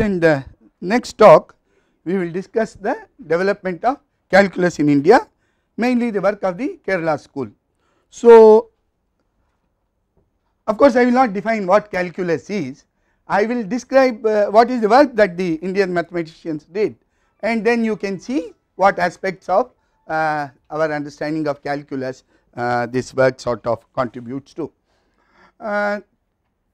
in the next talk we will discuss the development of calculus in India mainly the work of the Kerala school. So of course I will not define what calculus is I will describe uh, what is the work that the Indian mathematicians did and then you can see what aspects of uh, our understanding of calculus uh, this work sort of contributes to. Uh,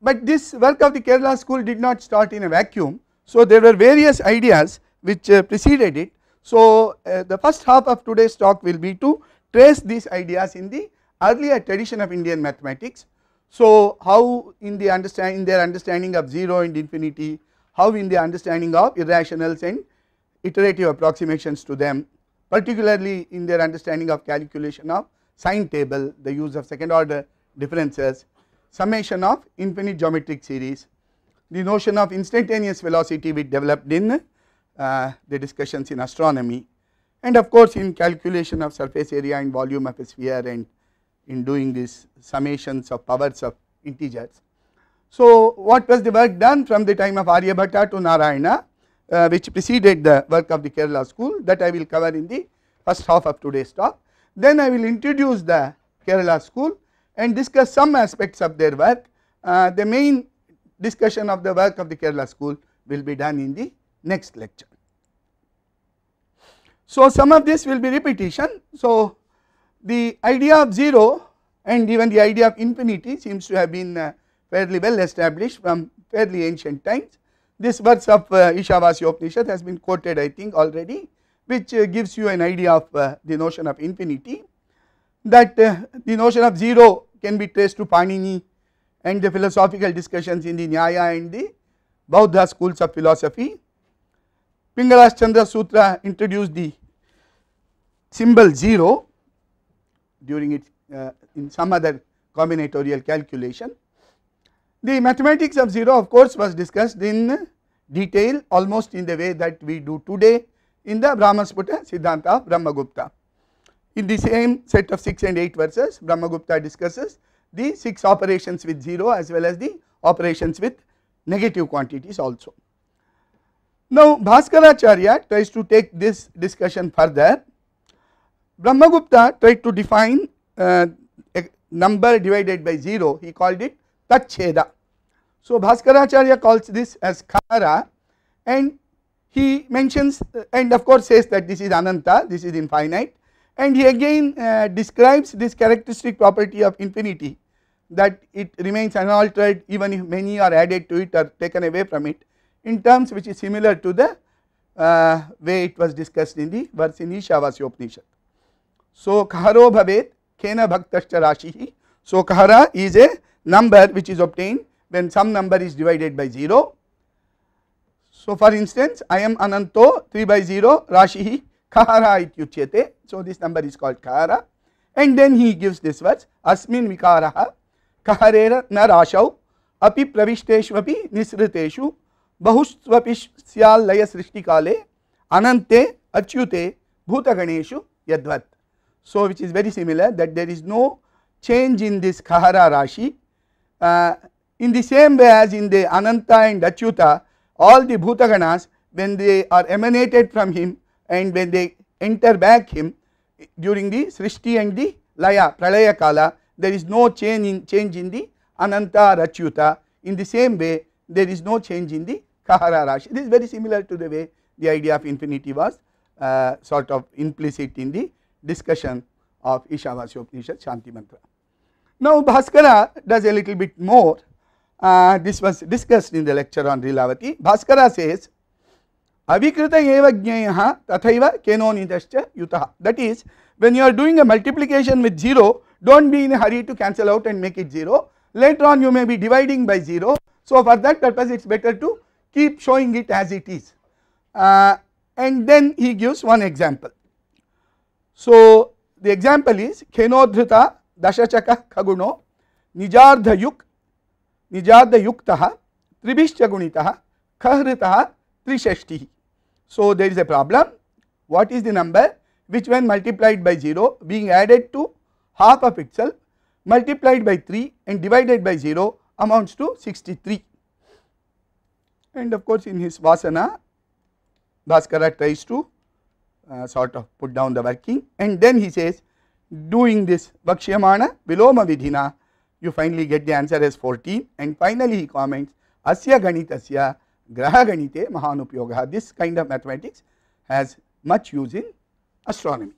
but this work of the Kerala school did not start in a vacuum so there were various ideas which uh, preceded it. So uh, the first half of today's talk will be to trace these ideas in the earlier tradition of Indian mathematics. So how in the understand in their understanding of 0 and infinity, how in the understanding of irrationals and iterative approximations to them, particularly in their understanding of calculation of sine table, the use of second order differences, summation of infinite geometric series, the notion of instantaneous velocity we developed in uh, the discussions in astronomy and of course in calculation of surface area and volume of a sphere and in doing these summations of powers of integers. So what was the work done from the time of Aryabhatta to Narayana uh, which preceded the work of the Kerala school that I will cover in the first half of today's talk. Then I will introduce the Kerala school and discuss some aspects of their work. Uh, the main discussion of the work of the Kerala school will be done in the next lecture. So, some of this will be repetition. So, the idea of 0 and even the idea of infinity seems to have been uh, fairly well established from fairly ancient times. This verse of uh, Ishavasya Upanishad has been quoted I think already which uh, gives you an idea of uh, the notion of infinity that uh, the notion of 0 can be traced to Panini and the philosophical discussions in the Nyaya and the Bauddha schools of philosophy. Pingalas Chandra Sutra introduced the symbol 0 during it uh, in some other combinatorial calculation. The mathematics of 0 of course was discussed in detail almost in the way that we do today in the Brahmasputta Siddhanta of Brahmagupta. In the same set of 6 and 8 verses Brahmagupta discusses the 6 operations with 0 as well as the operations with negative quantities also. Now Bhaskaracharya tries to take this discussion further. Brahmagupta tried to define uh, number divided by 0, he called it Tacheda. So Bhaskaracharya calls this as Kara and he mentions uh, and of course says that this is Ananta, this is infinite and he again uh, describes this characteristic property of infinity that it remains unaltered even if many are added to it or taken away from it in terms which is similar to the uh, way it was discussed in the Varsinishavasya Upanishad. So, Kaharo Bhavet Kena Bhaktascha Rashihi. So, Kahara is a number which is obtained when some number is divided by 0. So, for instance, I am Ananto 3 by 0 Rashihi Kahara ityuchyate. So, this number is called Kahara and then he gives this verse Asmin Vikaraha कारेण न राशौ अपि प्रविष्टेष्वपि निसृतेषु बहुस्वपि स्याल्लय सृष्टिकाले अनन्ते अच्युते भूतगणेषु यद्वत् so which is very similar that there is no change in this Kahara Rashi. Uh, in the same way as in the Ananta and Achyuta, all the Bhutaganas when they are emanated from him and when they enter back him during the Srishti and the Laya, Pralaya Kala, there is no change in, change in the Ananta rachyuta In the same way, there is no change in the Kahara Rashi. This is very similar to the way the idea of infinity was uh, sort of implicit in the discussion of Ishavasya Upanishad Shanti Mantra. Now Bhaskara does a little bit more. Uh, this was discussed in the lecture on Rilavati. Bhaskara says, Avikrita eva jnaya tathaiva kenonidascha yutah That is, when you are doing a multiplication with zero Don't be in a hurry to cancel out and make it 0. Later on you may be dividing by 0. So, for that purpose it is better to keep showing it as it is. Uh, and then he gives one example. So, the example is Kenodhrita Dashachaka Kaguno Nijardhayuk Nijardhayuktah Tribhishchagunitah Kahritah Trishashti. So, there is a problem. What is the number which when multiplied by 0 being added to half of itself multiplied by 3 and divided by 0 amounts to 63 and of course in his Vasana Bhaskara tries to uh, sort of put down the working and then he says doing this Vakshyamana Viloma Vidhina you finally get the answer as 14 and finally he comments Asya Ganitasya Graha Ganite Mahanupyoga this kind of mathematics has much use in astronomy.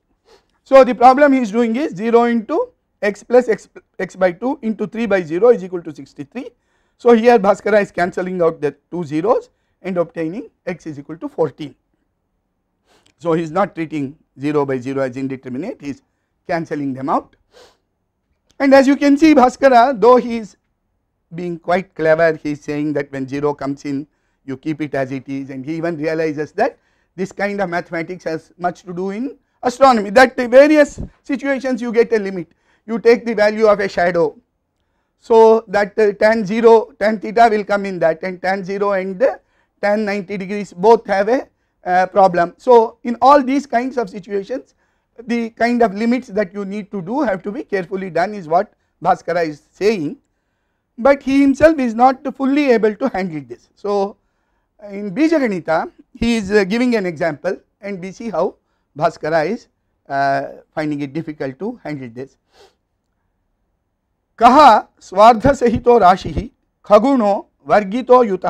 So, the problem he is doing is 0 into x plus x, x by 2 into 3 by 0 is equal to 63. So, here Bhaskara is cancelling out the two zeros and obtaining x is equal to 14. So, he is not treating 0 by 0 as indeterminate, he is cancelling them out. And as you can see Bhaskara though he is being quite clever, he is saying that when 0 comes in you keep it as it is and he even realizes that this kind of mathematics has much to do in astronomy that the various situations you get a limit you take the value of a shadow so that uh, tan 0 tan theta will come in that and tan 0 and uh, tan 90 degrees both have a uh, problem. So in all these kinds of situations the kind of limits that you need to do have to be carefully done is what Bhaskara is saying but he himself is not fully able to handle this. So in Bijaganita he is uh, giving an example and we see how Bhaskara is uh, finding it difficult to handle this. कहा स्वार्थ सहितो राशि खगुणो वर्गितो युत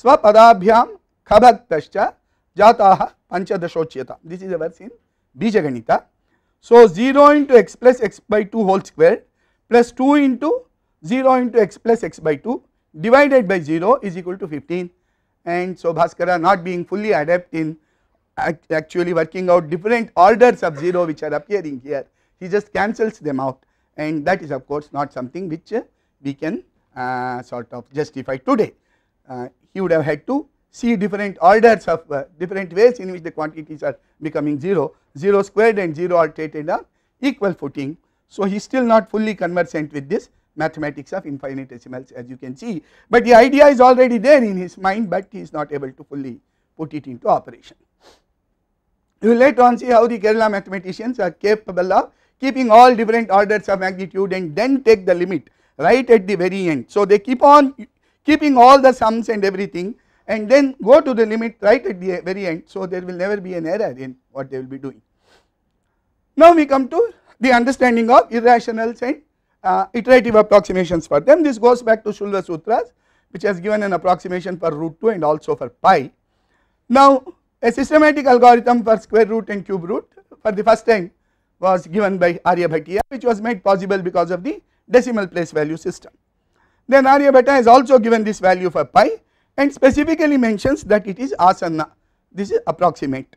स्वपदाभ्याम खभक्त जाता पंचदशोच्यता this is ours in बीजगणित so zero into x plus x by two whole square plus two into zero into x plus x by two divided by 0 is equal to 15 and so Bhaskara not being fully adept in act actually working out different orders of 0 which are appearing here, he just cancels them out and that is of course not something which uh, we can uh, sort of justify today. Uh, he would have had to see different orders of uh, different ways in which the quantities are becoming 0, 0 squared and 0 alternated are equal footing. So, he is still not fully conversant with this mathematics of infinitesimals as you can see, but the idea is already there in his mind, but he is not able to fully put it into operation. You will later on see how the Kerala mathematicians are capable of keeping all different orders of magnitude and then take the limit right at the very end. So, they keep on keeping all the sums and everything and then go to the limit right at the very end. So, there will never be an error in what they will be doing. Now, we come to the understanding of irrationals and uh, iterative approximations for them. This goes back to Shulra Sutras which has given an approximation for root 2 and also for pi. Now, a systematic algorithm for square root and cube root for the first time was given by Aryabhatiya which was made possible because of the decimal place value system. Then Aryabhatta has also given this value for pi and specifically mentions that it is asana, this is approximate.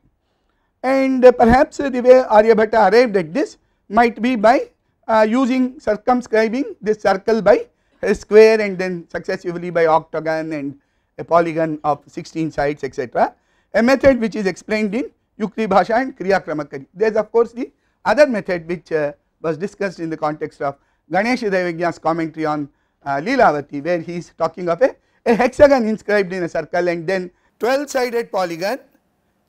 And uh, perhaps uh, the way Aryabhatta arrived at this might be by uh, using circumscribing this circle by a square and then successively by octagon and a polygon of 16 sides etc a method which is explained in Yukti Bhasha and Kriya Kramakari. There is of course the other method which uh, was discussed in the context of Ganesh Devagya's commentary on uh, Leelavati where he is talking of a, a hexagon inscribed in a circle and then 12 sided polygon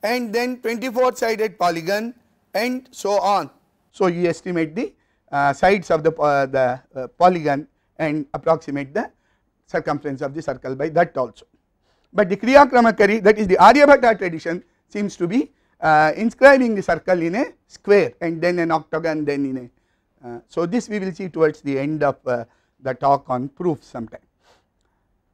and then 24 sided polygon and so on. So, you estimate the uh, sides of the, uh, the uh, polygon and approximate the circumference of the circle by that also but the Kriya Kramakari that is the Aryabhatta tradition seems to be uh, inscribing the circle in a square and then an octagon then in a. Uh, so this we will see towards the end of uh, the talk on proof sometime.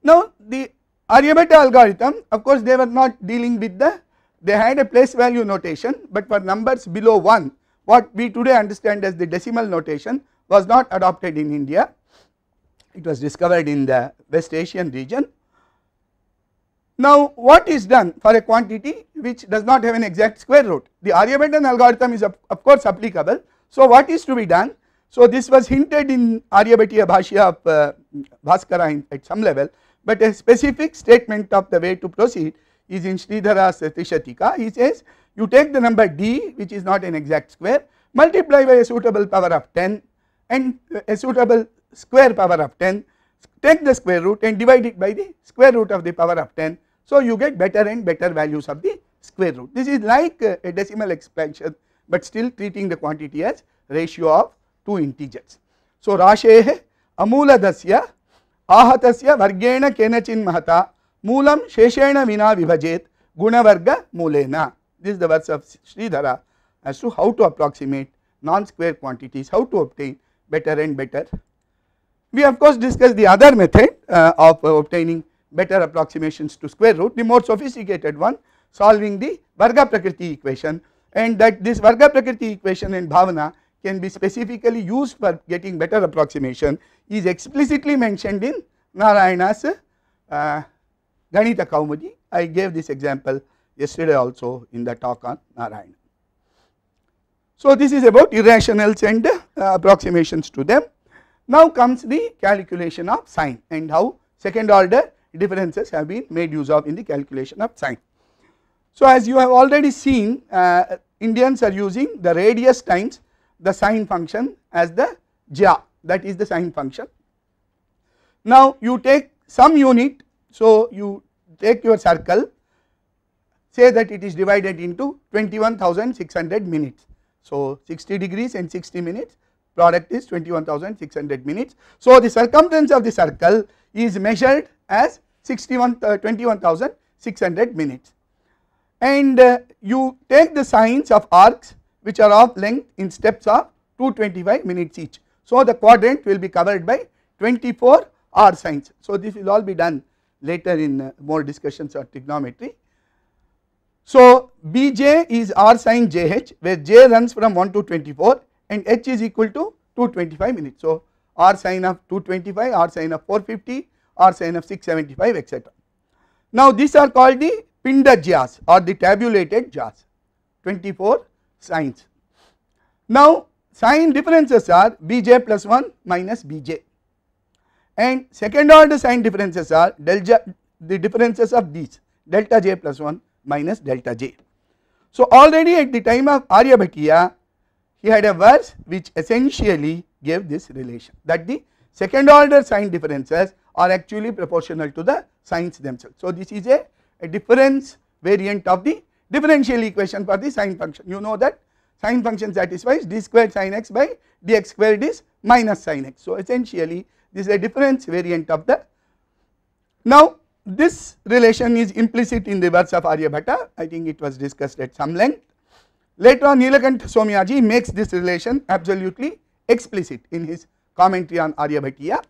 Now the Aryabhatta algorithm of course they were not dealing with the they had a place value notation but for numbers below 1 what we today understand as the decimal notation was not adopted in India it was discovered in the West Asian region now what is done for a quantity which does not have an exact square root? The Aryabhatan algorithm is of, of course applicable. So what is to be done? So this was hinted in Aryabhatiya Bhashya of uh, Bhaskara in, at some level but a specific statement of the way to proceed is in Sridhara's Satishatika. He says you take the number d which is not an exact square multiply by a suitable power of 10 and a suitable square power of 10 take the square root and divide it by the square root of the power of 10 so you get better and better values of the square root. This is like uh, a decimal expansion but still treating the quantity as ratio of two integers. So Rashehe Amuladasya Ahatasya Vargena Kenachin Mahata Mulam Sheshena Vina Vivajet Gunavarga Mulena. This is the verse of Sridhara as to how to approximate non-square quantities, how to obtain better and better. We of course discussed the other method uh, of uh, obtaining better approximations to square root the more sophisticated one solving the Varga Prakriti equation and that this Varga Prakriti equation and Bhavana can be specifically used for getting better approximation is explicitly mentioned in Narayana's uh, Ganita Kaumudi. I gave this example yesterday also in the talk on Narayana. So this is about irrationals and uh, approximations to them. Now comes the calculation of sine and how second order differences have been made use of in the calculation of sine. So, as you have already seen uh, Indians are using the radius times the sine function as the ja that is the sine function. Now, you take some unit so you take your circle say that it is divided into 21,600 minutes. So, 60 degrees and 60 minutes product is 21,600 minutes. So, the circumference of the circle is measured as uh, 21,600 minutes and uh, you take the signs of arcs which are of length in steps of 225 minutes each. So the quadrant will be covered by 24 R signs. So this will all be done later in uh, more discussions on trigonometry. So Bj is R sine Jh where J runs from 1 to 24 and H is equal to 225 minutes. So R sine of 225, R sine of 450, or sin of 675 etc. Now these are called the Pindar jars or the tabulated jars 24 signs. Now sign differences are bj plus 1 minus bj and second order sign differences are delta the differences of these delta j plus 1 minus delta j. So already at the time of Aryabhatiya he had a verse which essentially gave this relation that the second order sign differences are actually proportional to the signs themselves. So, this is a, a difference variant of the differential equation for the sine function. You know that sine function satisfies d squared sine x by dx squared is minus sine x. So, essentially this is a difference variant of the. Now, this relation is implicit in the words of Aryabhata. I think it was discussed at some length. Later on Nilakant Somyaji makes this relation absolutely explicit in his commentary on Aryabhatiya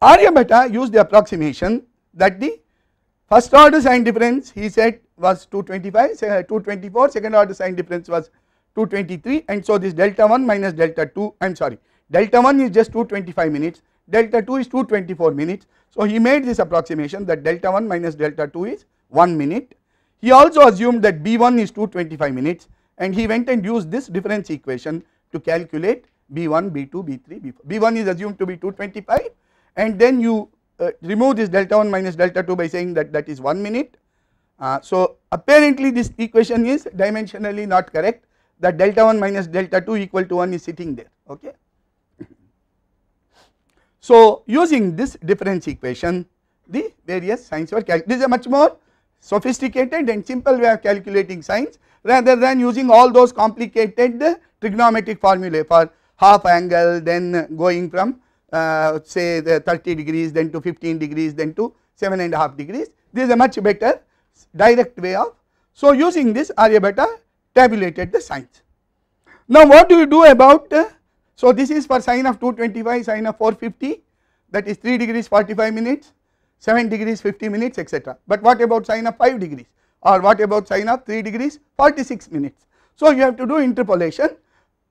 beta used the approximation that the first order sign difference he said was 225, uh, 224, second order sign difference was 223 and so this delta 1 minus delta 2 I am sorry delta 1 is just 225 minutes delta 2 is 224 minutes. So he made this approximation that delta 1 minus delta 2 is 1 minute. He also assumed that B1 is 225 minutes and he went and used this difference equation to calculate B1, B2, B3, B4. B1 is assumed to be 225 and then you uh, remove this delta 1 minus delta 2 by saying that that is 1 minute. Uh, so apparently this equation is dimensionally not correct that delta 1 minus delta 2 equal to 1 is sitting there okay. So using this difference equation the various signs were calculated. This is a much more sophisticated and simple way of calculating signs rather than using all those complicated trigonometric formulae for half angle then going from uh, say the 30 degrees then to 15 degrees then to 7 and a half degrees this is a much better direct way of so using this Beta tabulated the signs. Now what do you do about uh, so this is for sine of 225 sine of 450 that is 3 degrees 45 minutes 7 degrees 50 minutes etc. But what about sine of 5 degrees or what about sine of 3 degrees 46 minutes. So you have to do interpolation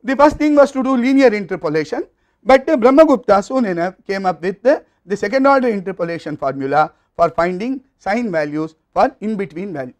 the first thing was to do linear interpolation but uh, Brahmagupta soon enough came up with uh, the second order interpolation formula for finding sign values for in between value.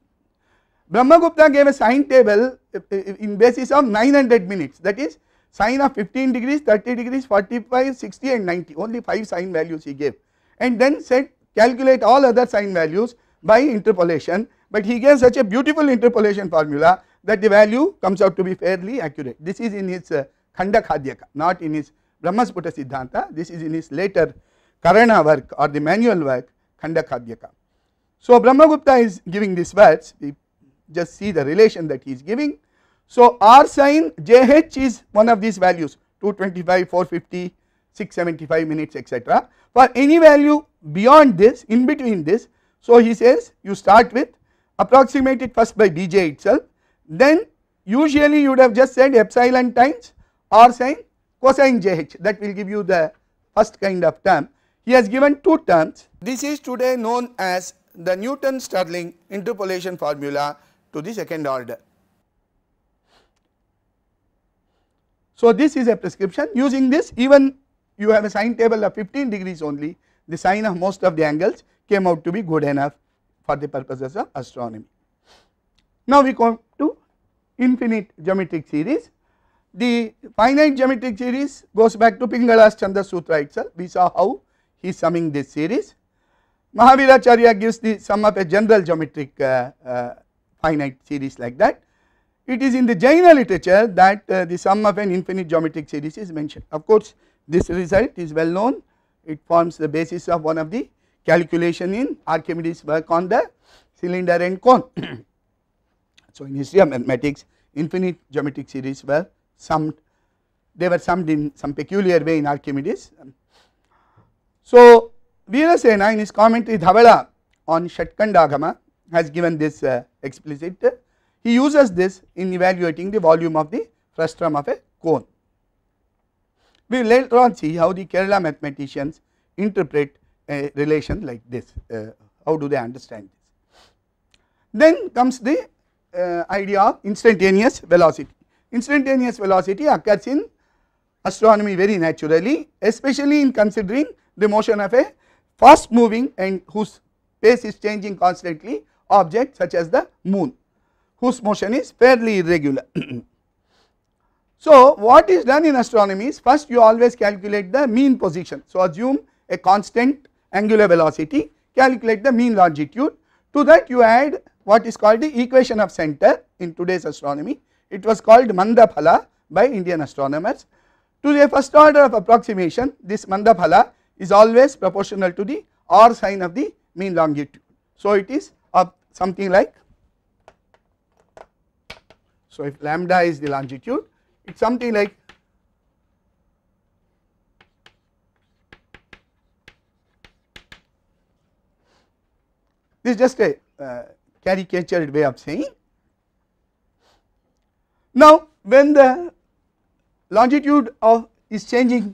Brahmagupta gave a sign table uh, uh, uh, in basis of 900 minutes that is sine of 15 degrees, 30 degrees, 45, 60 and 90 only 5 sign values he gave and then said calculate all other sign values by interpolation but he gave such a beautiful interpolation formula that the value comes out to be fairly accurate. This is in his uh, Khanda Khadyaka not in his Brahmasputta Siddhanta, this is in his later Karana work or the manual work Khandakadyaka. So Brahmagupta is giving these words, we just see the relation that he is giving. So R sine JH is one of these values 225, 450, 675 minutes etc. For any value beyond this, in between this, so he says you start with approximate it first by DJ itself, then usually you would have just said epsilon times R sine cosine JH that will give you the first kind of term. He has given two terms. This is today known as the Newton-Stirling interpolation formula to the second order. So, this is a prescription using this even you have a sine table of 15 degrees only the sine of most of the angles came out to be good enough for the purposes of astronomy. Now, we come to infinite geometric series the finite geometric series goes back to Pingala's Chandra Sutra itself. We saw how he is summing this series. Mahavira Chariya gives the sum of a general geometric uh, uh, finite series like that. It is in the Jaina literature that uh, the sum of an infinite geometric series is mentioned. Of course, this result is well known. It forms the basis of one of the calculation in Archimedes' work on the cylinder and cone. so, in history of mathematics, infinite geometric series were summed they were summed in some peculiar way in Archimedes. So, Virasena in his commentary Dhavala on Shatkandagama has given this uh, explicit, he uses this in evaluating the volume of the frustrum of a cone. We will later on see how the Kerala mathematicians interpret a relation like this, uh, how do they understand this. Then comes the uh, idea of instantaneous velocity. Instantaneous velocity occurs in astronomy very naturally especially in considering the motion of a fast moving and whose pace is changing constantly object such as the moon whose motion is fairly irregular. so what is done in astronomy is first you always calculate the mean position. So assume a constant angular velocity calculate the mean longitude to that you add what is called the equation of center in today's astronomy it was called Mandaphala by Indian astronomers. To the first order of approximation, this Mandaphala is always proportional to the R sine of the mean longitude. So, it is of something like, so if lambda is the longitude, it is something like this is just a uh, caricatured way of saying now when the longitude of is changing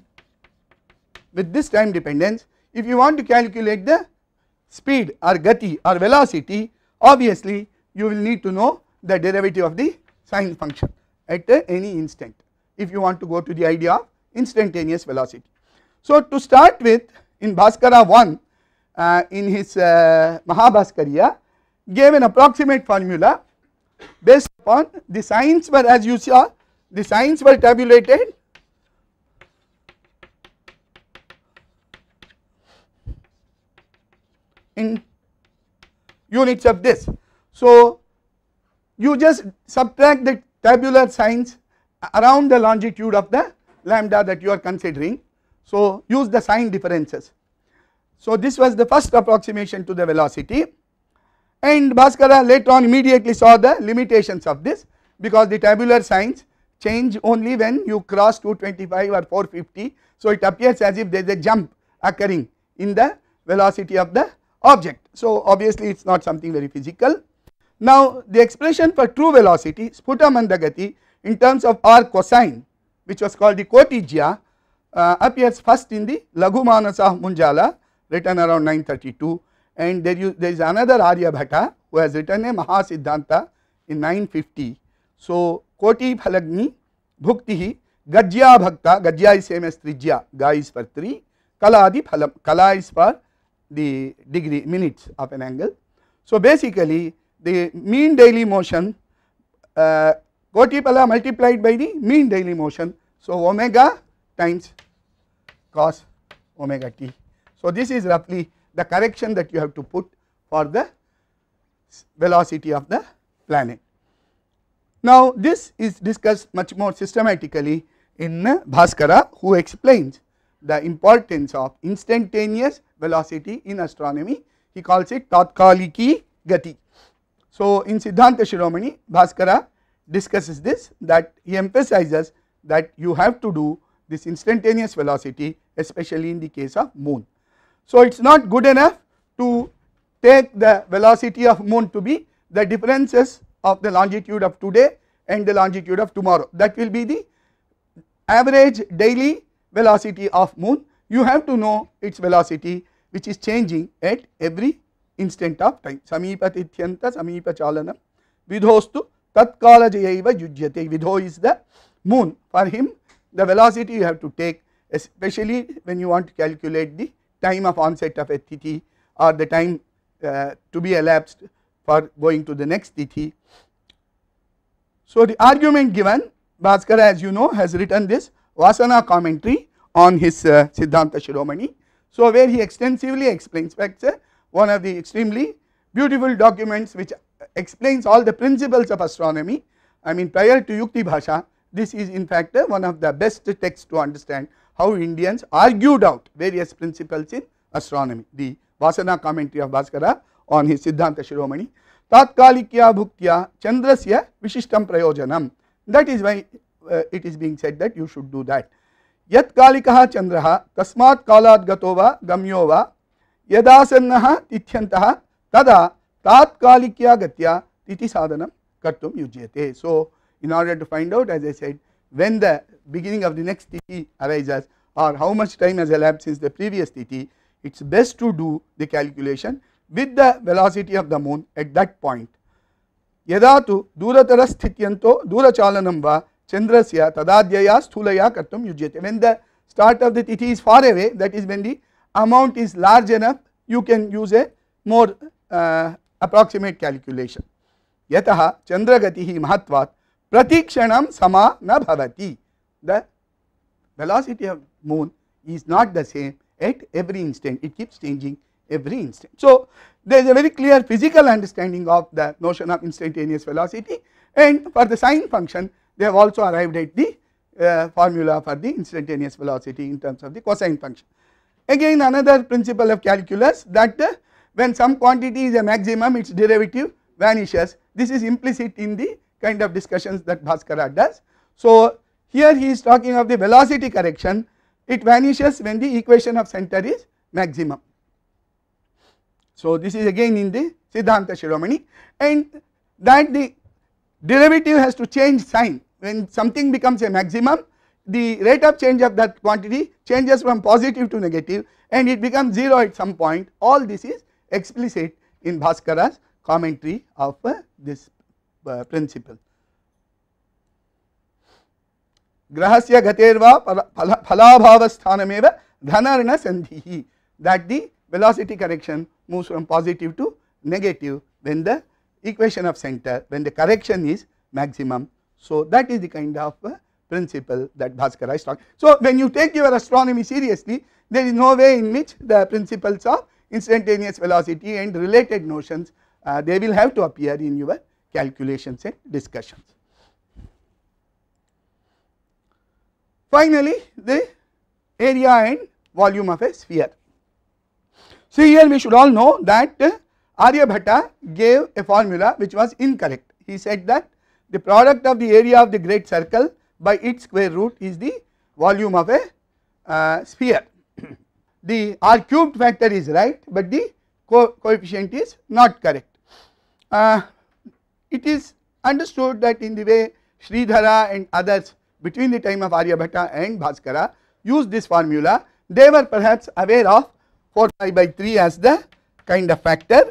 with this time dependence if you want to calculate the speed or gati or velocity obviously you will need to know the derivative of the sine function at any instant if you want to go to the idea of instantaneous velocity. So to start with in Bhaskara 1 uh, in his uh, Mahabhaskariya gave an approximate formula based upon the signs were as you saw the signs were tabulated in units of this. So you just subtract the tabular signs around the longitude of the lambda that you are considering. So use the sign differences. So this was the first approximation to the velocity and Bhaskara later on immediately saw the limitations of this because the tabular signs change only when you cross 225 or 450. So, it appears as if there is a jump occurring in the velocity of the object. So, obviously it is not something very physical. Now, the expression for true velocity sputamandagati in terms of r cosine which was called the Kotijya uh, appears first in the Lagumanasa of Munjala written around 932 And there, you, there is another Aryabhata who has written a Mahasiddhanta in 950. So, Koti Phalagni Bhuktihi Gajya Bhakta, Gajya is same as Trijya, Ga is for 3, Kala, the phalam, kala is for the degree minutes of an angle. So, basically the mean daily motion uh, koti phala multiplied by the mean daily motion. So, omega times cos omega t. So, this is roughly the correction that you have to put for the velocity of the planet. Now this is discussed much more systematically in uh, Bhaskara who explains the importance of instantaneous velocity in astronomy. He calls it Tatkaliki Gati. So in Siddhanta Shiromani, Bhaskara discusses this that he emphasizes that you have to do this instantaneous velocity especially in the case of moon. So it is not good enough to take the velocity of moon to be the differences of the longitude of today and the longitude of tomorrow. That will be the average daily velocity of moon. You have to know its velocity which is changing at every instant of time. Samipatityanta samipachalanam vidhostu tatkala jayaiva yujyate. Vidho is the moon. For him the velocity you have to take especially when you want to calculate the time of onset of a tithi or the time uh, to be elapsed for going to the next tithi. So the argument given Bhaskara as you know has written this Vasana commentary on his uh, Siddhanta Shiromani. So where he extensively explains facts one of the extremely beautiful documents which explains all the principles of astronomy. I mean prior to Yukti Bhasha this is in fact uh, one of the best texts to understand how Indians argued out various principles in astronomy. The Vasana commentary of Bhaskara on his Siddhanta Shiromani. Tatkalikya Bhuktya Chandrasya Vishishtam Prayojanam. That is why uh, it is being said that you should do that. Yat Kalikaha Chandraha Kasmat Kalat Gatova Gamyova Yadasannaha Tithyantaha Tada Tatkalikya Gatya Titi Sadhanam Kartum Yujyate. So, in order to find out as I said when the beginning of the next TT arises or how much time has elapsed since the previous TT, it is best to do the calculation with the velocity of the moon at that point. यदा तो दूरतर स्थित्यंतो दूरचालनम वा चंद्रस्य तदाद्यया स्थूलया कर्तुम युज्यते when the start of the TT is far away that is when the amount is large enough you can use a more uh, approximate calculation यतः चंद्रगति mahatvat pratikshanam sama na bhavati. the velocity of moon is not the same at every instant, it keeps changing every instant. So, there is a very clear physical understanding of the notion of instantaneous velocity and for the sine function they have also arrived at the uh, formula for the instantaneous velocity in terms of the cosine function. Again another principle of calculus that uh, when some quantity is a maximum its derivative vanishes this is implicit in the kind of discussions that Bhaskara does. So, here he is talking of the velocity correction, it vanishes when the equation of center is maximum. So, this is again in the Siddhanta Shiromani and that the derivative has to change sign when something becomes a maximum the rate of change of that quantity changes from positive to negative and it becomes 0 at some point all this is explicit in Bhaskara's commentary of uh, this uh, principle grahasya gaterva phalabhavasthanameva dhanarna sandhihi that the velocity correction moves from positive to negative when the equation of center when the correction is maximum. So that is the kind of uh, principle that Bhaskara is talking. So when you take your astronomy seriously there is no way in which the principles of instantaneous velocity and related notions uh, they will have to appear in your calculations and discussions. Finally, the area and volume of a sphere. So, here we should all know that uh, Aryabhata gave a formula which was incorrect. He said that the product of the area of the great circle by its square root is the volume of a uh, sphere. the r cubed factor is right, but the co coefficient is not correct. Uh, it is understood that in the way Sridhara and others between the time of Aryabhatta and Bhaskara used this formula. They were perhaps aware of 4 pi by 3 as the kind of factor.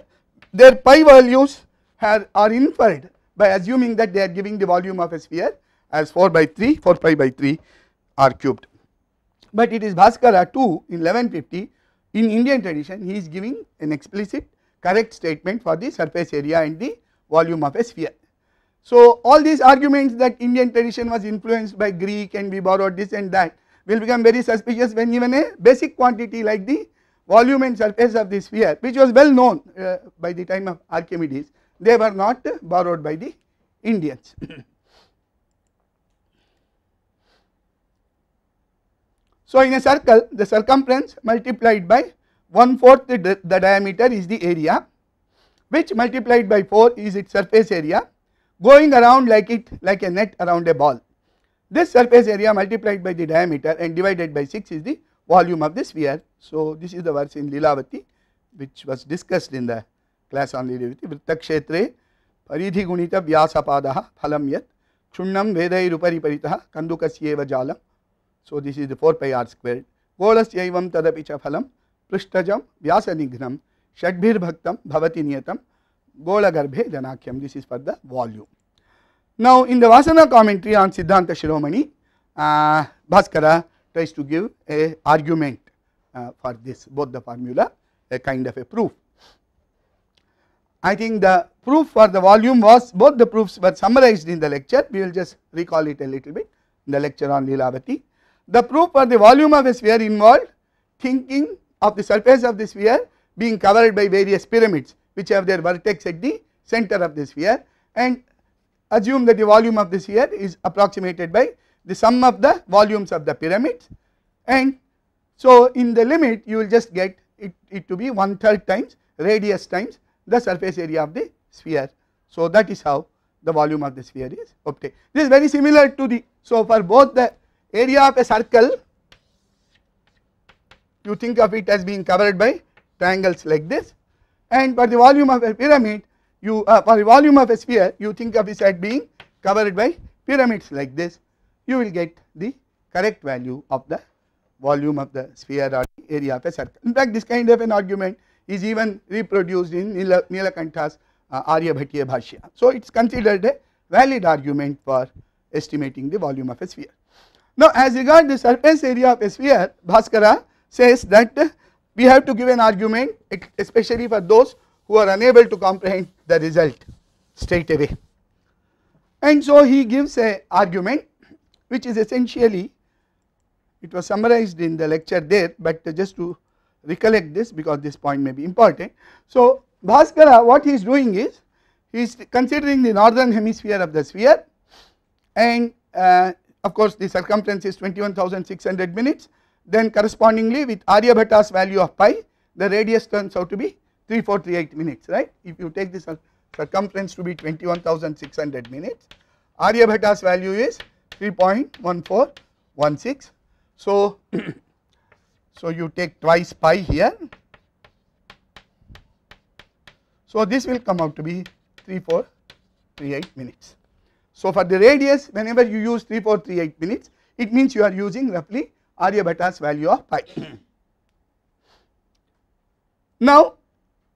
Their pi values have, are inferred by assuming that they are giving the volume of a sphere as 4 by 3, 4 pi by 3 r cubed. But it is Bhaskara 2 in 1150 in Indian tradition he is giving an explicit correct statement for the surface area and the volume of a sphere. So, all these arguments that Indian tradition was influenced by Greek and we borrowed this and that will become very suspicious when even a basic quantity like the volume and surface of the sphere which was well known uh, by the time of Archimedes they were not borrowed by the Indians. so, in a circle the circumference multiplied by 1 the, the diameter is the area which multiplied by 4 is its surface area going around like it like a net around a ball. This surface area multiplied by the diameter and divided by 6 is the volume of the sphere. So, this is the verse in Lilavati which was discussed in the class on Lilavati. Vrittakshetre paridhi gunita vyasa vyasapadaha phalam yat chunnam vedai vedairupariparitaha paritaha kandukasyeva jalam. So, this is the 4 pi r squared. Golas yaivam गोलस्यैवं phalam prishtajam vyasa nighnam shadbhir bhaktam bhavati niyatam Golagarbhe Dhanakyam. This is for the volume. Now, in the Vasana commentary on Siddhanta Shiromani, uh, Bhaskara tries to give a argument uh, for this, both the formula, a kind of a proof. I think the proof for the volume was, both the proofs were summarized in the lecture, we will just recall it a little bit in the lecture on Leelavati. The proof for the volume of a sphere involved thinking of the surface of the sphere being covered by various pyramids which have their vertex at the center of the sphere and assume that the volume of the sphere is approximated by the sum of the volumes of the pyramids and so in the limit you will just get it, it to be one third times radius times the surface area of the sphere. So that is how the volume of the sphere is obtained. This is very similar to the, so for both the area of a circle you think of it as being covered by triangles like this and for the volume of a pyramid you uh, for the volume of a sphere you think of it as being covered by pyramids like this you will get the correct value of the volume of the sphere or the area of a circle. In fact this kind of an argument is even reproduced in Nila, Nilakantha's uh, Aryabhatiya Bhashya. So it is considered a valid argument for estimating the volume of a sphere. Now as regards the surface area of a sphere Bhaskara says that we have to give an argument especially for those who are unable to comprehend the result straight away. And so he gives an argument which is essentially it was summarized in the lecture there but just to recollect this because this point may be important. So Bhaskara what he is doing is he is considering the northern hemisphere of the sphere and uh, of course the circumference is 21,600 minutes then correspondingly with beta's value of pi the radius turns out to be 3438 minutes right if you take this circumference to be 21600 minutes beta's value is 3.1416 so so you take twice pi here so this will come out to be 3438 minutes so for the radius whenever you use 3438 minutes it means you are using roughly Aryabhatta's value of pi. now,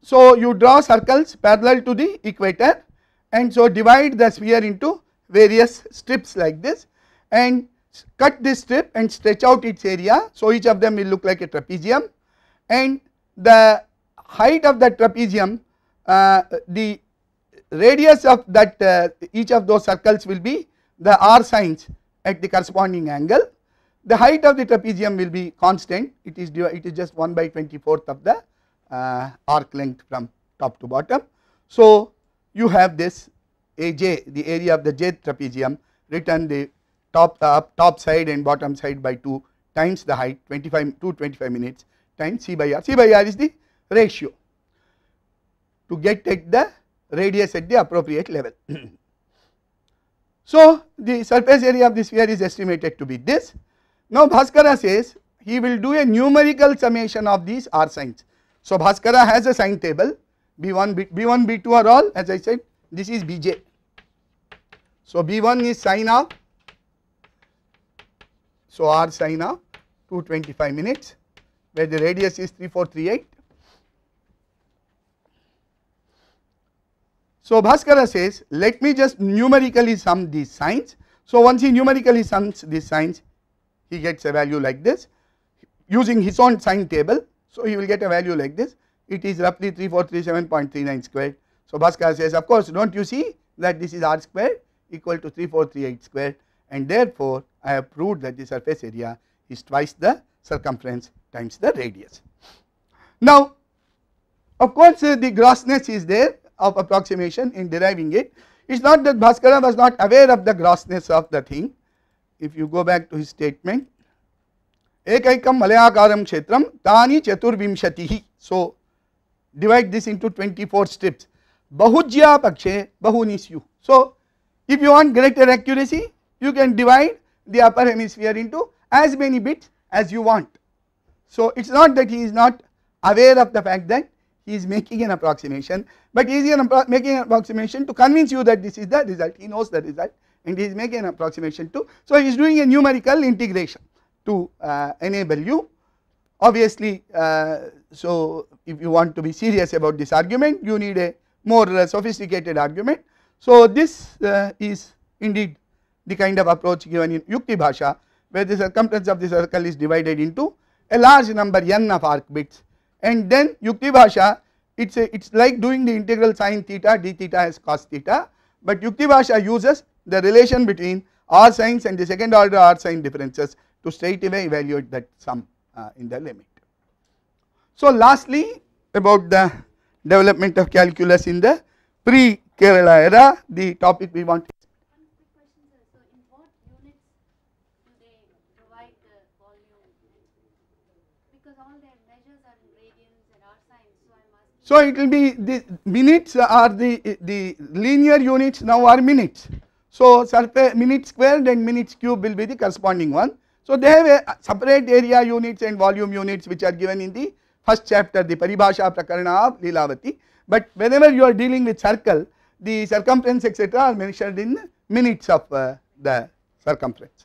so you draw circles parallel to the equator and so divide the sphere into various strips like this and cut this strip and stretch out its area. So, each of them will look like a trapezium and the height of the trapezium uh, the radius of that uh, each of those circles will be the r signs at the corresponding angle the height of the trapezium will be constant, it is, it is just 1 by 24th of the uh, arc length from top to bottom. So, you have this AJ, the area of the J trapezium written the top, top, top side and bottom side by 2 times the height 25 225 minutes times C by R. C by R is the ratio to get at the radius at the appropriate level. so, the surface area of the sphere is estimated to be this now Bhaskara says he will do a numerical summation of these R signs. So Bhaskara has a sign table B1, B, one b B2 are all as I said this is Bj. So B1 is sine of so R sine of 225 minutes where the radius is 3438. So Bhaskara says let me just numerically sum these signs. So once he numerically sums these signs he gets a value like this using his own sign table. So, he will get a value like this it is roughly 3437.39 squared. So, Bhaskar says of course do not you see that this is r squared equal to 3438 squared and therefore, I have proved that the surface area is twice the circumference times the radius. Now, of course, uh, the grossness is there of approximation in deriving it. It is not that Bhaskara was not aware of the grossness of the thing, if you go back to his statement ekaikam malayakaram kshetram tani chaturvimshatihi so divide this into 24 strips bahujya pakshe bahunisyu so if you want greater accuracy you can divide the upper hemisphere into as many bits as you want so it's not that he is not aware of the fact that he is making an approximation but he is making an approximation to convince you that this is the result he knows the result and he is making an approximation to. So, he is doing a numerical integration to uh, enable you. Obviously, uh, so if you want to be serious about this argument, you need a more uh, sophisticated argument. So, this uh, is indeed the kind of approach given in Yukti Bhasha, where the circumference of the circle is divided into a large number n of arc bits and then Yukti Bhasha it is like doing the integral sine theta d theta as cos theta, but Yukti Bhasha uses the relation between R signs and the second order R sign differences to straight away evaluate that sum uh, in the limit. So lastly about the development of calculus in the pre-Kerala era the topic we want So it will be the minutes are the the linear units now are minutes. So surface minute squared and minute cube will be the corresponding one. So they have a separate area units and volume units which are given in the first chapter the Paribhasha Prakarana of Leelavati. But whenever you are dealing with circle the circumference etc are mentioned in minutes of uh, the circumference.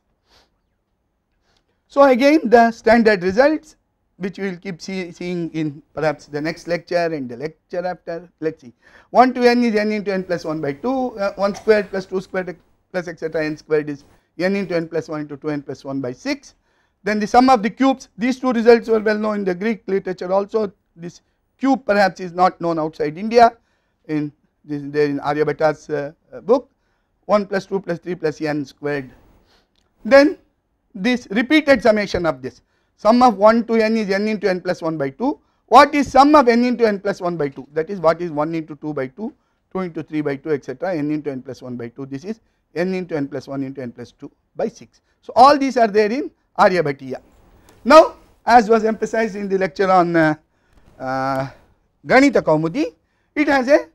So again the standard results which we will keep see, seeing in perhaps the next lecture and the lecture after, let us see. 1 to n is n into n plus 1 by 2, uh, 1 squared plus 2 squared plus etc. n squared is n into n plus 1 into 2 n plus 1 by 6. Then the sum of the cubes, these two results were well known in the Greek literature also, this cube perhaps is not known outside India in this there in Aryabhata's uh, uh book 1 plus 2 plus 3 plus n squared. Then this repeated summation of this sum of 1 to n is n into n plus 1 by 2. What is sum of n into n plus 1 by 2? That is what is 1 into 2 by 2, 2 into 3 by 2 etc. n into n plus 1 by 2. This is n into n plus 1 into n plus 2 by 6. So, all these are there in Aryabhatiya. Now, as was emphasized in the lecture on uh, uh, Ganita Kaumudi, it has a,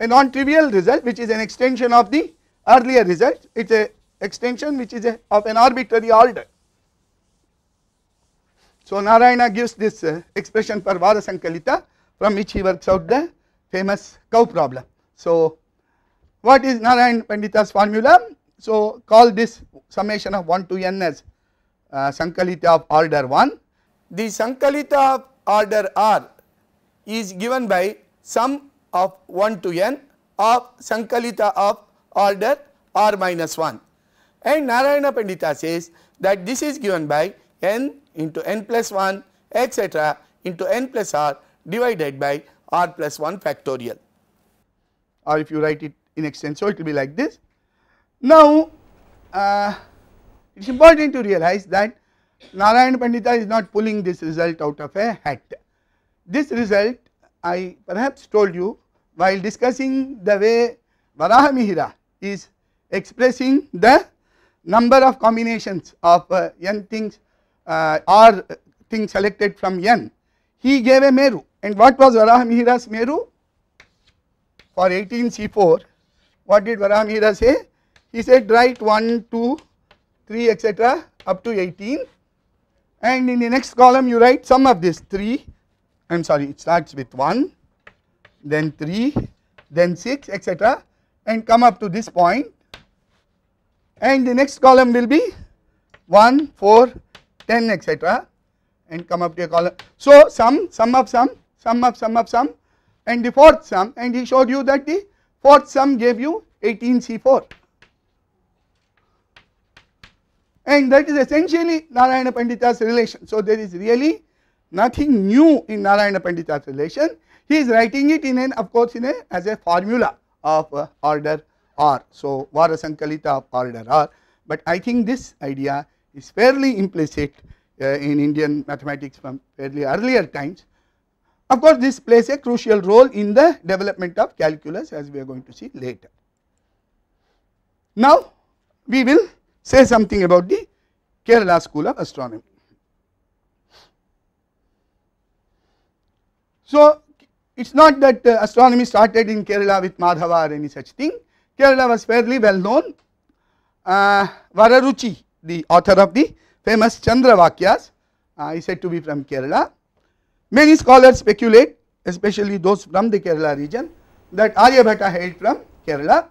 a non-trivial result which is an extension of the earlier result. It is an extension which is a, of an arbitrary order. So Narayana gives this uh, expression for Sankalita from which he works out the famous cow problem. So what is Narayana Pandita's formula? So call this summation of 1 to n as uh, Sankalita of order 1. The Sankalita of order r is given by sum of 1 to n of Sankalita of order r minus 1 and Narayana Pandita says that this is given by n into n plus 1 etc. into n plus r divided by r plus 1 factorial or if you write it in extensor it will be like this. Now uh, it is important to realize that Narayan Pandita is not pulling this result out of a hat. This result I perhaps told you while discussing the way Varahamihira is expressing the number of combinations of uh, n things uh, thing selected from n, he gave a Meru. And what was Varahamihira's Meru? For 18C4, what did Varahamihira say? He said write 1, 2, 3 etc. up to 18 and in the next column you write some of this 3, I am sorry it starts with 1, then 3, then 6 etc. and come up to this point and the next column will be 1, 4, 10 etc and come up to a column. So sum, sum of sum, sum of sum of sum and the fourth sum and he showed you that the fourth sum gave you 18C4 and that is essentially Narayana Pandita's relation. So there is really nothing new in Narayana Pandita's relation. He is writing it in an of course in a as a formula of uh, order R. So Varasankalita of order R. But I think this idea is fairly implicit uh, in Indian mathematics from fairly earlier times. Of course, this plays a crucial role in the development of calculus as we are going to see later. Now, we will say something about the Kerala school of astronomy. So, it is not that uh, astronomy started in Kerala with Madhava or any such thing. Kerala was fairly well known. Uh, Vararuchi the author of the famous Chandra Vakyas. uh, he said to be from Kerala. Many scholars speculate, especially those from the Kerala region, that Aryabhata hailed from Kerala.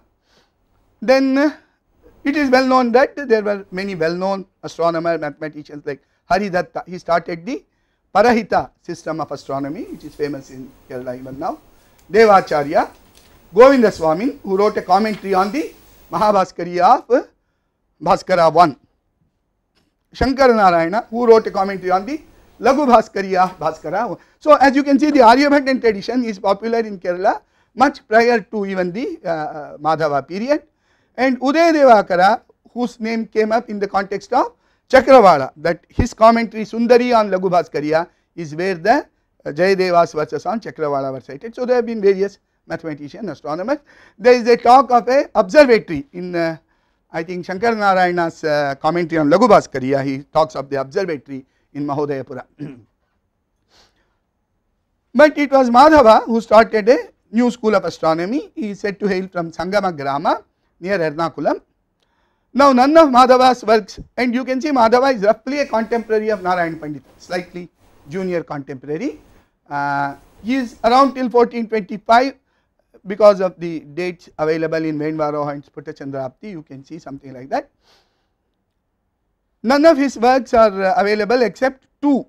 Then uh, it is well known that there were many well known astronomers, mathematicians like Haridatta. He started the Parahita system of astronomy, which is famous in Kerala even now. Devacharya, Govinda Swami, who wrote a commentary on the Mahabhaskari of Bhaskara 1. Shankar Narayana, who wrote a commentary on the Lagu Bhaskariya Bhaskara. So as you can see, the Aryabhatan tradition is popular in Kerala much prior to even the uh, Madhava period. And Uday Devakara, whose name came up in the context of Chakravala, that his commentary Sundari on Lagu Bhaskariya is where the uh, Jayadeva's verses on Chakravala were cited. So there have been various mathematicians, astronomers. There is a talk of a observatory in uh, I think Shankar Narayan's uh, commentary on Laghu Bhaskariya, he talks of the observatory in Mahodayapura. but it was Madhava who started a new school of astronomy. He is said to hail from Sangama Grama near Ernakulam. Now, none of Madhava's works, and you can see Madhava is roughly a contemporary of Narayan Pandit, slightly junior contemporary. Uh, he is around till 1425 because of the dates available in Vainvaroha and Sputachandrapti you can see something like that. None of his works are uh, available except two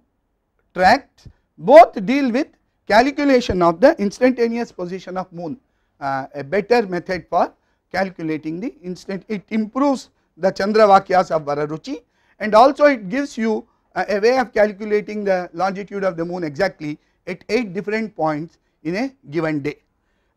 tracts both deal with calculation of the instantaneous position of moon uh, a better method for calculating the instant it improves the Chandravakyas of Vararuchi and also it gives you uh, a way of calculating the longitude of the moon exactly at 8 different points in a given day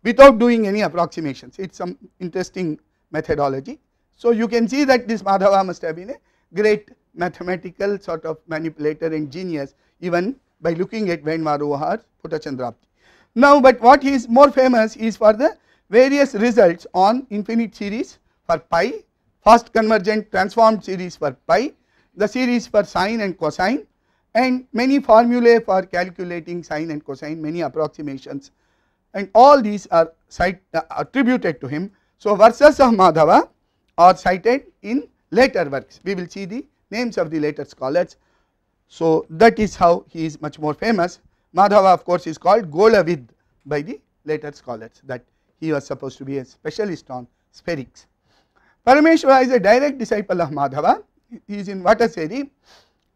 without doing any approximations. It is some interesting methodology. So, you can see that this Madhava must have been a great mathematical sort of manipulator and genius even by looking at Venmaru or Putachandrapti. Now, but what he is more famous is for the various results on infinite series for pi, first convergent transformed series for pi, the series for sine and cosine and many formulae for calculating sine and cosine, many approximations and all these are cite, uh, attributed to him. So, verses of Madhava are cited in later works. We will see the names of the later scholars. So, that is how he is much more famous. Madhava of course is called Golavid by the later scholars that he was supposed to be a specialist on spherics. Parameshwara is a direct disciple of Madhava. He is in Vataseri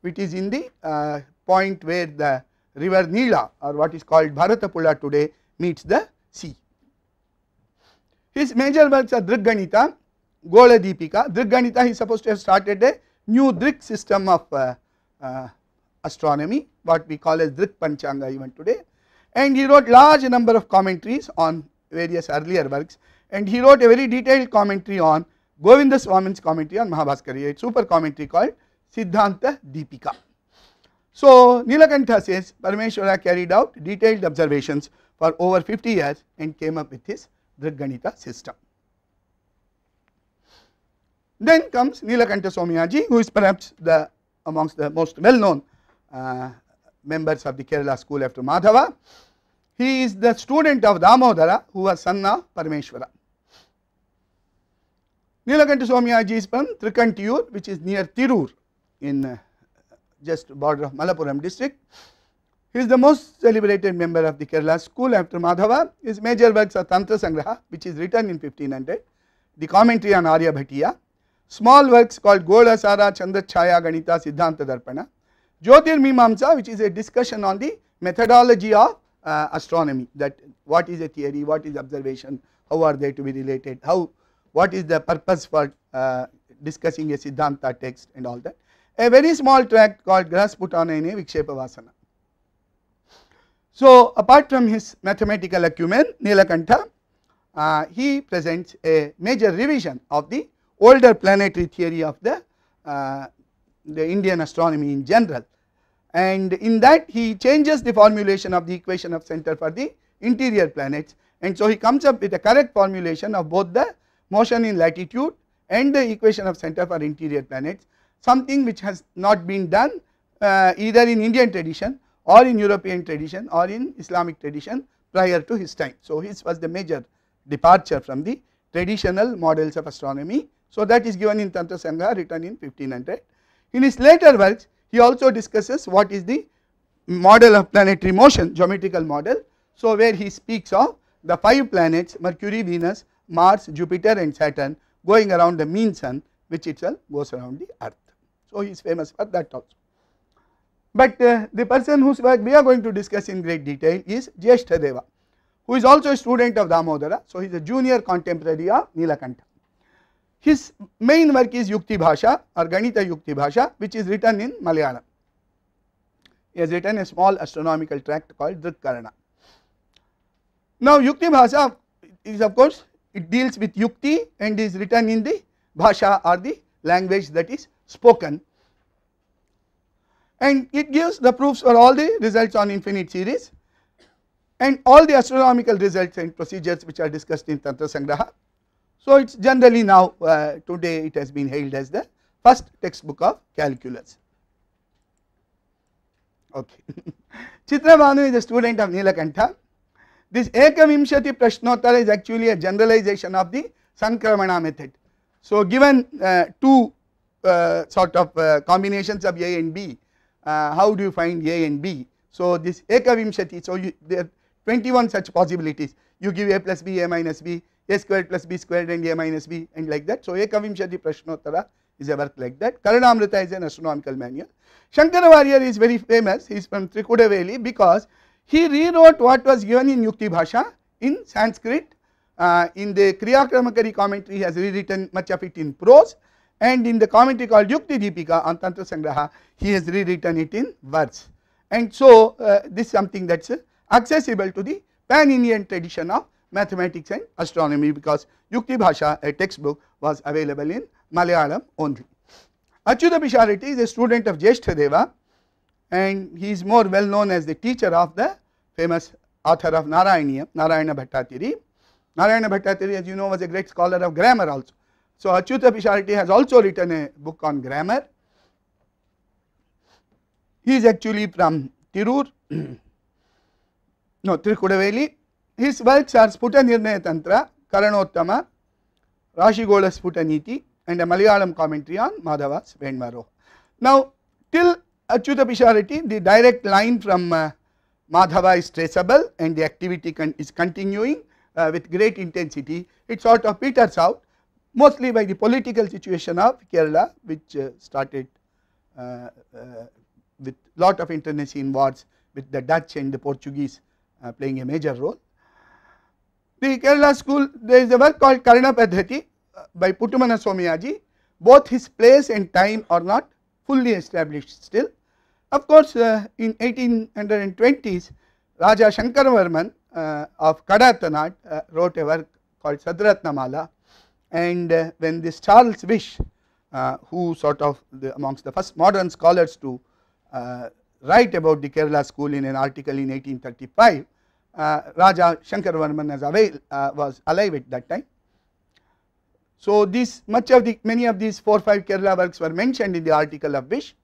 which is in the uh, point where the river Nila or what is called Bharatapula today meets the sea. His major works are Drigganita, Gola Deepika. Drigganita he is supposed to have started a new Drig system of uh, uh, astronomy what we call as Drig Panchanga even today and he wrote large number of commentaries on various earlier works and he wrote a very detailed commentary on Swamin's commentary on Mahabhaskari, a super commentary called Siddhanta Deepika. So, Nilakantha says Parameshwara carried out detailed observations for over 50 years and came up with his Dragganita system. Then comes Nilakanta Swamiji who is perhaps the amongst the most well known uh, members of the Kerala school after Madhava. He is the student of Damodara who was son of Parameshwara. Nilakanta Swamiji is from Trikantiyur which is near Tirur in uh, just border of Malappuram district. He is the most celebrated member of the Kerala school after Madhava. His major works are Tantra Sangraha which is written in 1500, the commentary on Aryabhatiya, small works called Golasara, Chandrachaya, Ganita, Siddhanta Darpana, Jyotir Mimamsa which is a discussion on the methodology of uh, astronomy that what is a theory, what is observation, how are they to be related, how what is the purpose for uh, discussing a Siddhanta text and all that. A very small tract called Grasputana in a Vikshepavasana. So, apart from his mathematical acumen Nilakantha uh, he presents a major revision of the older planetary theory of the, uh, the Indian astronomy in general. And in that he changes the formulation of the equation of center for the interior planets and so he comes up with a correct formulation of both the motion in latitude and the equation of center for interior planets something which has not been done uh, either in Indian tradition or in European tradition or in Islamic tradition prior to his time. So, his was the major departure from the traditional models of astronomy. So, that is given in Tantra Sangha written in 1500. In his later works, he also discusses what is the model of planetary motion, geometrical model. So, where he speaks of the five planets Mercury, Venus, Mars, Jupiter and Saturn going around the mean sun which itself goes around the earth. So, he is famous for that also. But uh, the person whose work we are going to discuss in great detail is Jyeshtadeva, who is also a student of Damodara. So, he is a junior contemporary of Nilakanta. His main work is Yukti Bhasha or Ganita Yukti Bhasha, which is written in Malayalam. He has written a small astronomical tract called Drukkarana. Now, Yukti Bhasha is of course, it deals with Yukti and is written in the Bhasha or the language that is spoken. and it gives the proofs for all the results on infinite series and all the astronomical results and procedures which are discussed in Tantra Sangraha. So, it is generally now uh, today it has been hailed as the first textbook of calculus. Okay. Chitrabhanu is a student of Nilakantha. This Ekamimshati Prashnottara is actually a generalization of the Sankramana method. So, given uh, two uh, sort of uh, combinations of A and B, uh, how do you find A and B. So, this Ekavimshati, so you, there are 21 such possibilities, you give A plus B, A minus B, A squared plus B squared and A minus B and like that. So, Ekavimshati Prashnottara is a work like that. Karanamrita is an astronomical manual. Shankara Warrior is very famous, he is from Trikudaveli because he rewrote what was given in Yukti Bhasha in Sanskrit. Uh, in the Kriya Kramakari commentary he has rewritten much of it in prose and in the commentary called Yukti Deepika on Tantra Sangraha he has rewritten it in verse and so uh, this is something that is uh, accessible to the pan-Indian tradition of mathematics and astronomy because Yukti Bhasha a textbook was available in Malayalam only. Achyuta Pisharati is a student of Jeshthadeva and he is more well known as the teacher of the famous author of Narayana, Narayana Bhattacharya. Narayana Bhattacharya as you know was a great scholar of grammar also So Achyuta Pisharati has also written a book on grammar. He is actually from Tirur, no Tirukudaveli. His works are Sputa Nirnaya Tantra, Karanottama, Rashigola Sputaniti and a Malayalam commentary on Madhava's Venmaro. Now till Achyuta Pisharati the direct line from uh, Madhava is traceable and the activity con is continuing uh, with great intensity. It sort of peters out mostly by the political situation of Kerala which uh, started uh, uh, with lot of internecine wars with the Dutch and the Portuguese playing a major role. The Kerala school there is a work called Karna Padhati by Putumana Swamiyaji both his place and time are not fully established still. Of course, uh, in 1820s Raja Shankaravarman uh, of Kadatanat uh, wrote a work called Sadratnamala and uh, when this Charles Wish uh, who sort of the amongst the first modern scholars to uh, write about the Kerala school in an article in 1835 Raja Shankar Varman avail, was alive at that time. So this much of the many of these 4 or 5 Kerala works were mentioned in the article of Wish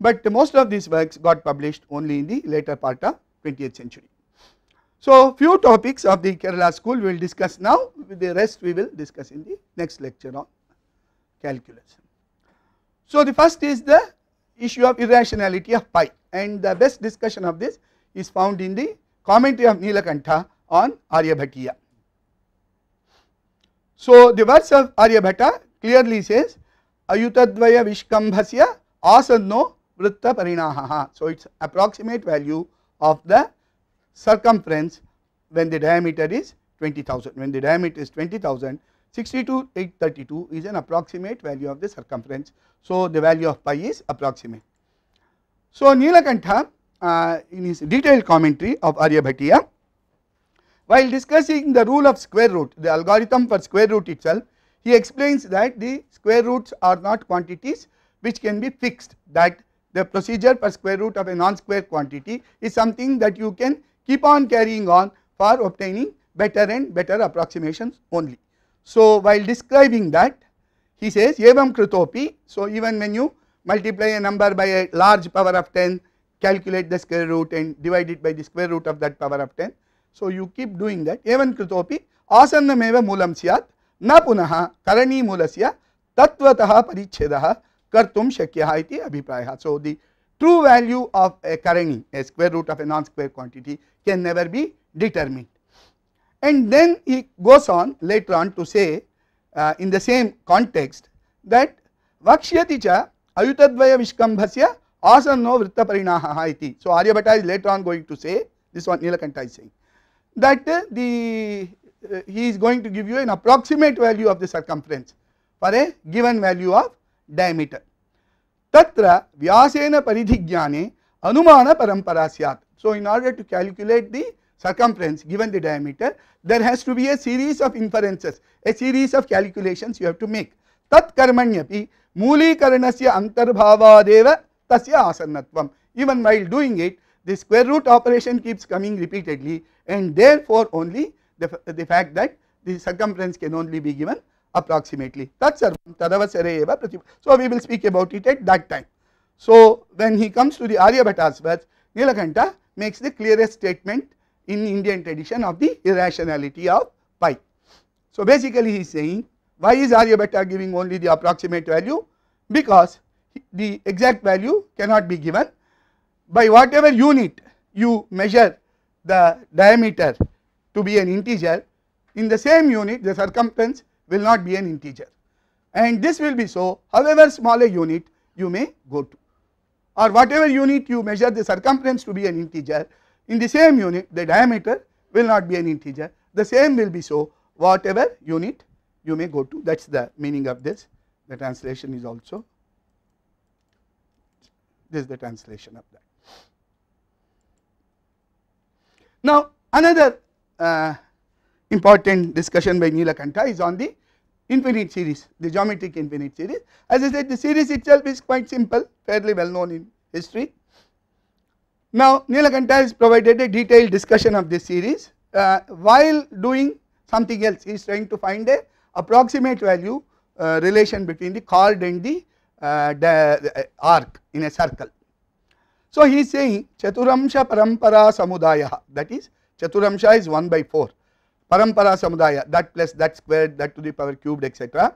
but most of these works got published only in the later part of 20th century. So few topics of the Kerala school we will discuss now the rest we will discuss in the next lecture on calculus. So the first is the issue of irrationality of pi and the best discussion of this is found in the commentary of Nilakantha on Aryabhatiya. So the verse of Aryabhata clearly says ayutadvaya vishkambhasya Asadno vritta parinaha. So it is approximate value of the circumference when the diameter is 20,000. When the diameter is 20,000, 62832 is an approximate value of the circumference. So, the value of pi is approximate. So, Nilakantha uh, in his detailed commentary of Aryabhatiya, while discussing the rule of square root, the algorithm for square root itself, he explains that the square roots are not quantities which can be fixed that the procedure for square root of a non-square quantity is something that you can keep on carrying on for obtaining better and better approximations only. So, while describing that he says evam kritopi, so even when you multiply a number by a large power of 10 calculate the square root and divide it by the square root of that power of 10. So, you keep doing that Evam kritopi asannameva moolam syat na punaha karani moolasya tatvataha parichhedaha kartum shakyaha iti abhiprayah. So, the true value of a Karani, a square root of a non-square quantity can never be determined. And then he goes on later on to say uh, in the same context that vakshyati cha ayutadvaya vishkambhasya asanno vritta iti. So Aryabhata is later on going to say, this one Nilakanta is saying that uh, the uh, he is going to give you an approximate value of the circumference for a given value of diameter. Tatra Vyasena Paridhigyane Anumana Parampara Syat. So in order to calculate the circumference given the diameter, there has to be a series of inferences, a series of calculations you have to make. Tat karmanyapi मूलीकरणस्य अंतर्भावादेव तस्य आसन्नत्वम even while doing it the square root operation keeps coming repeatedly and therefore only the, the fact that the circumference can only be given approximately that is Sarvan So, we will speak about it at that time. So, when he comes to the Aryabhata's words Nilakanta makes the clearest statement in Indian tradition of the irrationality of pi. So, basically he is saying why is Aryabhatta giving only the approximate value because the exact value cannot be given by whatever unit you measure the diameter to be an integer in the same unit the circumference will not be an integer and this will be so however small a unit you may go to or whatever unit you measure the circumference to be an integer in the same unit the diameter will not be an integer the same will be so whatever unit you may go to that is the meaning of this the translation is also this is the translation of that. Now another uh, important discussion by Neelakantha is on the infinite series, the geometric infinite series. As I said, the series itself is quite simple, fairly well known in history. Now, Nilakanta has provided a detailed discussion of this series uh, while doing something else. He is trying to find a approximate value uh, relation between the chord and the, uh, the uh, arc in a circle. So, he is saying Chaturamsha Parampara Samudaya that is Chaturamsha is 1 by 4 parampara samudaya that plus that squared that to the power cubed etc.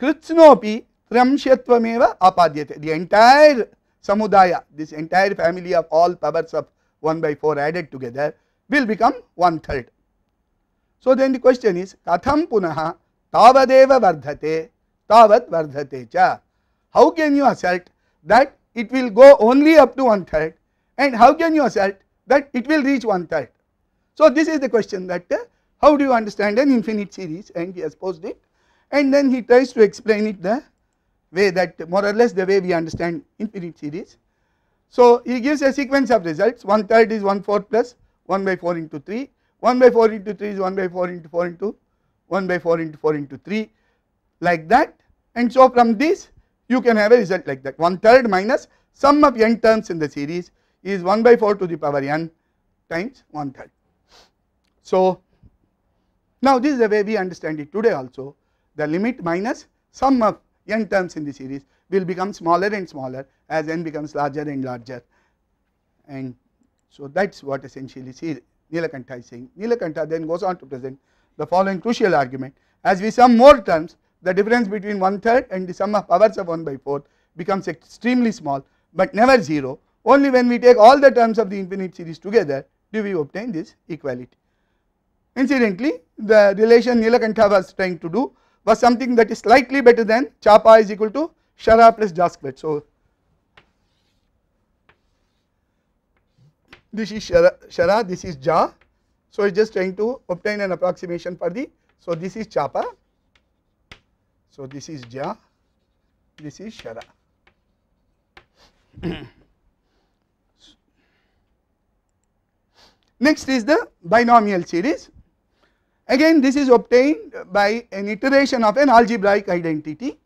Kritsnopi tramshyattvameva apadyate the entire samudaya this entire family of all powers of 1 by 4 added together will become one third. So then the question is katham punaha tavadeva vardhate tavat vardhate cha how can you assert that it will go only up to one third and how can you assert that it will reach one third. So this is the question that uh, How do you understand an infinite series and he has posed it and then he tries to explain it the way that more or less the way we understand infinite series. So, he gives a sequence of results 1 third is 1 fourth plus 1 by 4 into 3, 1 by 4 into 3 is 1 by 4 into 4 into 1 by 4 into 4 into 3 like that and so from this you can have a result like that 1 third minus sum of n terms in the series is 1 by 4 to the power n times 1 third. So, now, this is the way we understand it today also the limit minus sum of n terms in the series will become smaller and smaller as n becomes larger and larger and so that is what essentially see Nilakanta is saying. Nilakanta then goes on to present the following crucial argument as we sum more terms the difference between one third and the sum of powers of 1 by 4 becomes extremely small but never 0 only when we take all the terms of the infinite series together do we obtain this equality. Incidentally, the relation Nilakantha was trying to do was something that is slightly better than Chapa is equal to Shara plus Jaskvet. So, this is Shara, Shara, this is Ja. So, it is just trying to obtain an approximation for the. So, this is Chapa. So, this is Ja, this is Shara. Next is the binomial series. Again this is obtained by an iteration of an algebraic identity.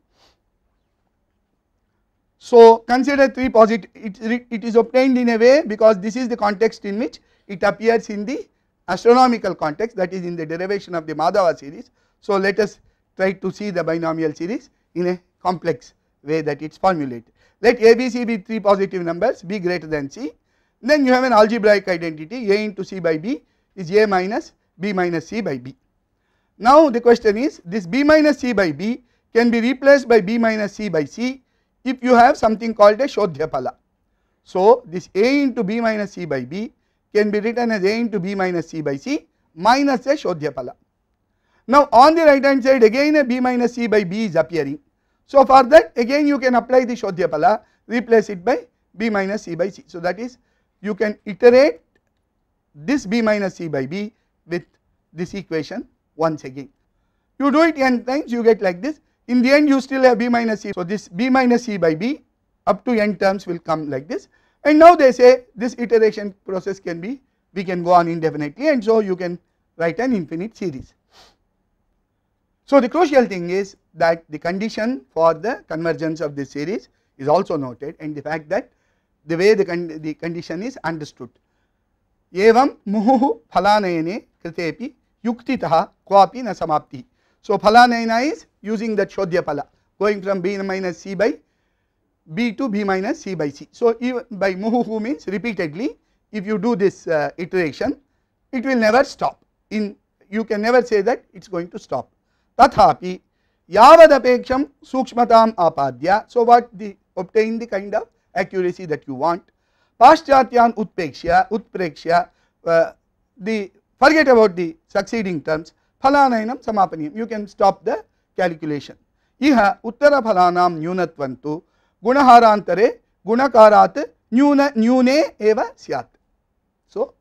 So consider three positive, it, it is obtained in a way because this is the context in which it appears in the astronomical context that is in the derivation of the Madhava series. So let us try to see the binomial series in a complex way that it is formulated. Let A, B, C be 3 positive numbers, B greater than C. Then you have an algebraic identity A into C by B is A minus b minus c by b. Now the question is this b minus c by b can be replaced by b minus c by c if you have something called a Shodhyapala. So this a into b minus c by b can be written as a into b minus c by c minus a Shodhyapala. Now on the right hand side again a b minus c by b is appearing. So for that again you can apply the Shodhyapala replace it by b minus c by c. So that is you can iterate this b minus c by b with this equation once again. You do it n times you get like this in the end you still have b minus c. So, this b minus c by b up to n terms will come like this and now they say this iteration process can be we can go on indefinitely and so you can write an infinite series. So, the crucial thing is that the condition for the convergence of this series is also noted and the fact that the way the, con the condition is understood. एवं मुहुः फलानयने कृते युक्तितः क्वापि न समाप्तिः so फलानयन is using the चोद्यफल going from b minus c by b to b minus c by c so इव by मुहु mean repeatedly if you do this iteration it will never stop in you can never say that it's going to stop तथा यावदपेक्षं सूक्ष्मता आपाद्य so what the obtain the kind of accuracy that you want पाश्चात्यान उत्पेक्ष्य उत्प्रेक्ष्य the forget about the succeeding terms फलानयन समापनीय you can stop the calculation इह उत्तरफलाना न्यूनत्वं तो गुणहारांतरे गुणकारात् न्यून न्यूने एव स्यात् so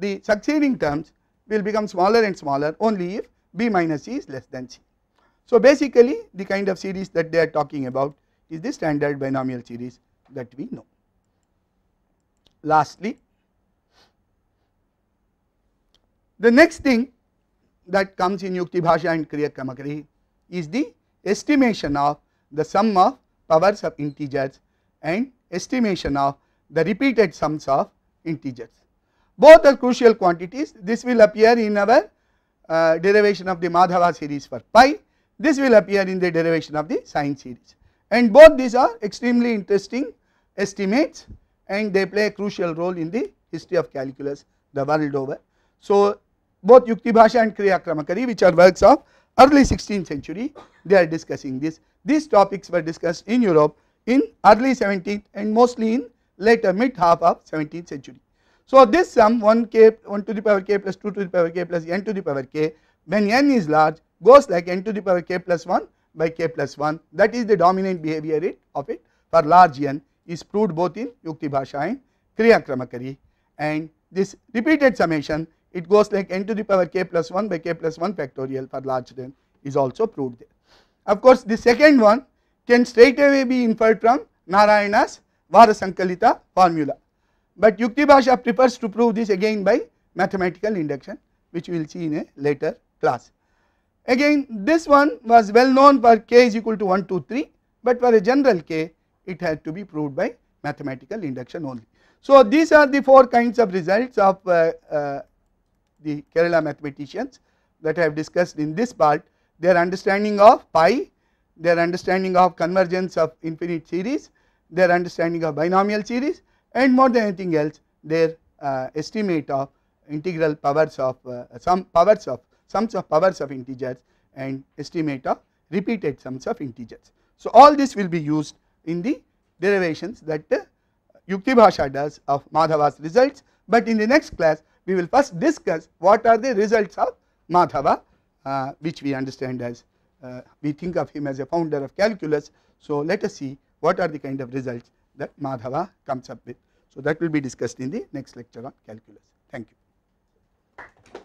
the succeeding terms will become smaller and smaller only if b minus c is less than c so basically the kind of series that they are talking about is the standard binomial series that we know lastly. The next thing that comes in Yukti Bhasha and Kriya Kramakrihi is the estimation of the sum of powers of integers and estimation of the repeated sums of integers. Both are crucial quantities. This will appear in our uh, derivation of the Madhava series for pi. This will appear in the derivation of the sine series. And both these are extremely interesting estimates and they play a crucial role in the history of calculus the world over. So, both Yukti Bhasha and Kriya Kramakari which are works of early 16th century they are discussing this. These topics were discussed in Europe in early 17th and mostly in later mid half of 17th century. So, this sum 1 k 1 to the power k plus 2 to the power k plus n to the power k when n is large goes like n to the power k plus 1 by k plus 1 that is the dominant behavior rate of it for large n is proved both in Yukti Bhasha and Kriya Kramakari. And this repeated summation, it goes like n to the power k plus 1 by k plus 1 factorial for large n is also proved there. Of course, the second one can straight away be inferred from Narayana's sankalita formula. But Yukti Bhasha prefers to prove this again by mathematical induction which we will see in a later class. Again this one was well known for k is equal to 1 2 3 but for a general k it has to be proved by mathematical induction only. So, these are the four kinds of results of uh, uh, the Kerala mathematicians that I have discussed in this part their understanding of pi, their understanding of convergence of infinite series, their understanding of binomial series and more than anything else their uh, estimate of integral powers of uh, some powers of sums of powers of integers and estimate of repeated sums of integers. So, all this will be used in the derivations that uh, Yukti Bhasha does of Madhava's results, but in the next class we will first discuss what are the results of Madhava uh, which we understand as uh, we think of him as a founder of calculus. So, let us see what are the kind of results that Madhava comes up with. So, that will be discussed in the next lecture on calculus. Thank you.